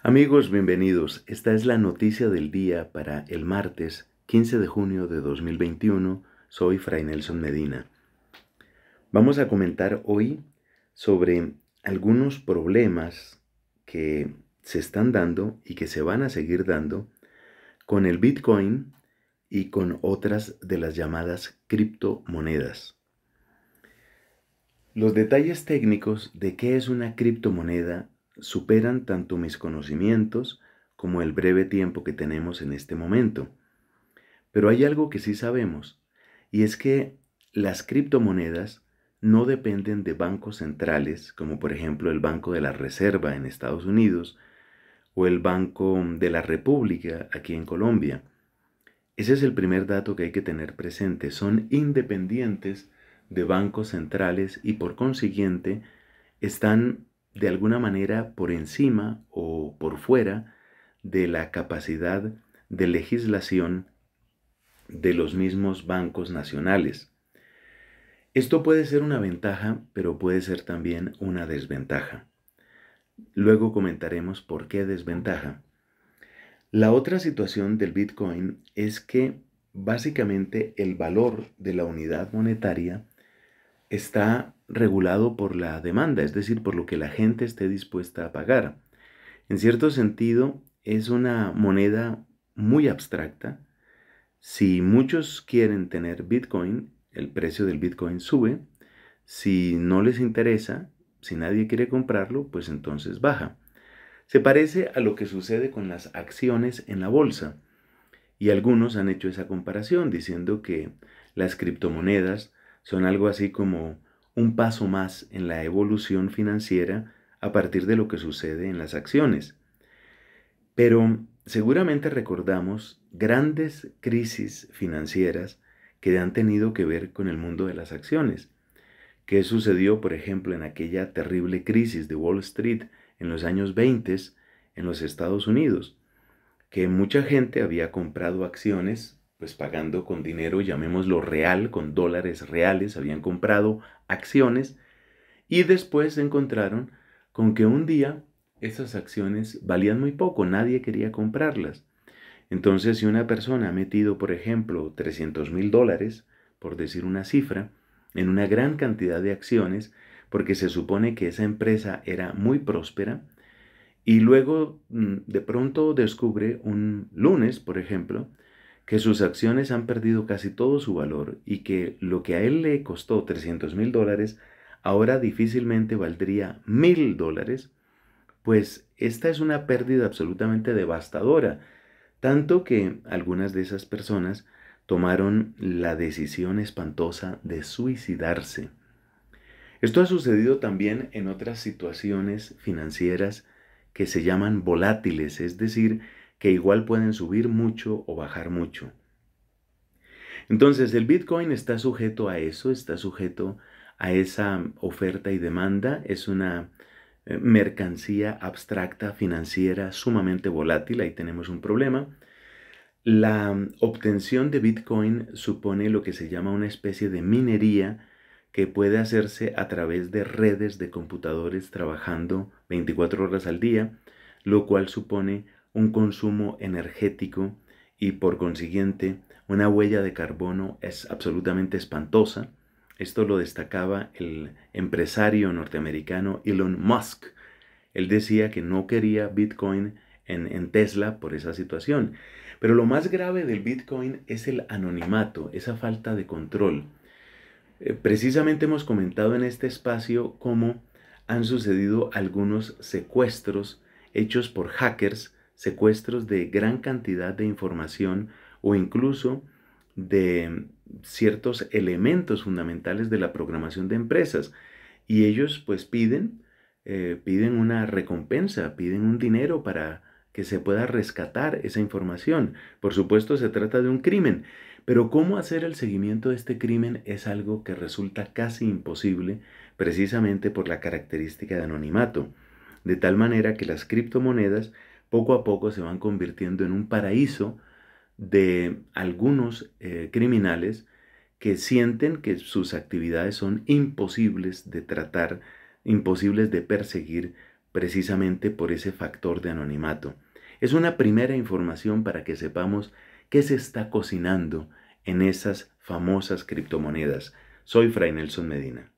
Amigos, bienvenidos. Esta es la noticia del día para el martes 15 de junio de 2021. Soy Fray Nelson Medina. Vamos a comentar hoy sobre algunos problemas que se están dando y que se van a seguir dando con el Bitcoin y con otras de las llamadas criptomonedas. Los detalles técnicos de qué es una criptomoneda superan tanto mis conocimientos como el breve tiempo que tenemos en este momento. Pero hay algo que sí sabemos, y es que las criptomonedas no dependen de bancos centrales, como por ejemplo el Banco de la Reserva en Estados Unidos o el Banco de la República aquí en Colombia. Ese es el primer dato que hay que tener presente. Son independientes de bancos centrales y por consiguiente están de alguna manera por encima o por fuera de la capacidad de legislación de los mismos bancos nacionales. Esto puede ser una ventaja, pero puede ser también una desventaja. Luego comentaremos por qué desventaja. La otra situación del Bitcoin es que básicamente el valor de la unidad monetaria está regulado por la demanda, es decir, por lo que la gente esté dispuesta a pagar. En cierto sentido, es una moneda muy abstracta. Si muchos quieren tener Bitcoin, el precio del Bitcoin sube. Si no les interesa, si nadie quiere comprarlo, pues entonces baja. Se parece a lo que sucede con las acciones en la bolsa. Y algunos han hecho esa comparación diciendo que las criptomonedas son algo así como un paso más en la evolución financiera a partir de lo que sucede en las acciones. Pero seguramente recordamos grandes crisis financieras que han tenido que ver con el mundo de las acciones. ¿Qué sucedió, por ejemplo, en aquella terrible crisis de Wall Street en los años 20 en los Estados Unidos? Que mucha gente había comprado acciones pues pagando con dinero, llamémoslo real, con dólares reales, habían comprado acciones y después se encontraron con que un día esas acciones valían muy poco, nadie quería comprarlas. Entonces, si una persona ha metido, por ejemplo, 300 mil dólares, por decir una cifra, en una gran cantidad de acciones, porque se supone que esa empresa era muy próspera, y luego mm, de pronto descubre un lunes, por ejemplo, que sus acciones han perdido casi todo su valor y que lo que a él le costó 300 mil dólares ahora difícilmente valdría mil dólares, pues esta es una pérdida absolutamente devastadora, tanto que algunas de esas personas tomaron la decisión espantosa de suicidarse. Esto ha sucedido también en otras situaciones financieras que se llaman volátiles, es decir, que igual pueden subir mucho o bajar mucho. Entonces el Bitcoin está sujeto a eso, está sujeto a esa oferta y demanda, es una eh, mercancía abstracta, financiera, sumamente volátil, ahí tenemos un problema. La mm, obtención de Bitcoin supone lo que se llama una especie de minería que puede hacerse a través de redes de computadores trabajando 24 horas al día, lo cual supone un consumo energético y por consiguiente una huella de carbono es absolutamente espantosa. Esto lo destacaba el empresario norteamericano Elon Musk. Él decía que no quería Bitcoin en, Tesla por esa situación. Pero lo más grave del Bitcoin es el anonimato, esa falta de control. Eh, precisamente hemos comentado en este espacio cómo han sucedido algunos secuestros hechos por hackers secuestros de gran cantidad de información o incluso de ciertos elementos fundamentales de la programación de empresas. Y ellos pues piden, eh, piden una recompensa, piden un dinero para que se pueda rescatar esa información. Por supuesto se trata de un crimen, pero cómo hacer el seguimiento de este crimen es algo que resulta casi imposible precisamente por la característica de anonimato. De tal manera que las criptomonedas poco a poco se van convirtiendo en un paraíso de algunos eh, criminales que sienten que sus actividades son imposibles de tratar, imposibles de perseguir precisamente por ese factor de anonimato. Es una primera información para que sepamos qué se está cocinando en esas famosas criptomonedas. Soy Fray Nelson Medina.